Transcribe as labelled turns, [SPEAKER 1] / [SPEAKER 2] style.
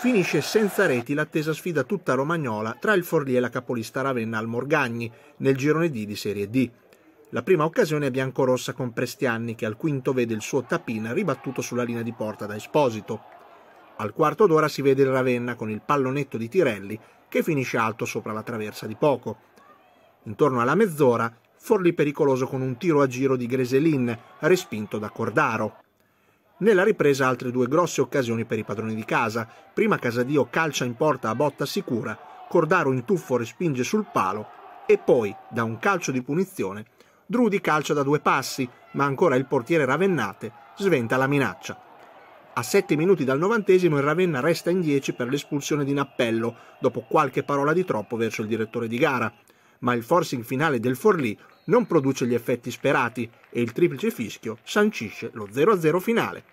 [SPEAKER 1] finisce senza reti l'attesa sfida tutta romagnola tra il Forlì e la capolista Ravenna al Morgagni nel girone D di Serie D. La prima occasione è biancorossa con Prestianni che al quinto vede il suo tapin ribattuto sulla linea di porta da Esposito. Al quarto d'ora si vede il Ravenna con il pallonetto di Tirelli che finisce alto sopra la traversa di poco. Intorno alla mezz'ora Forlì pericoloso con un tiro a giro di Greselin respinto da Cordaro. Nella ripresa altre due grosse occasioni per i padroni di casa. Prima Casadio calcia in porta a botta sicura, Cordaro in tuffo respinge sul palo e poi, da un calcio di punizione, Drudi calcia da due passi, ma ancora il portiere Ravennate sventa la minaccia. A 7 minuti dal novantesimo il Ravenna resta in 10 per l'espulsione di Nappello, dopo qualche parola di troppo verso il direttore di gara, ma il forcing finale del Forlì non produce gli effetti sperati e il triplice fischio sancisce lo 0-0 finale.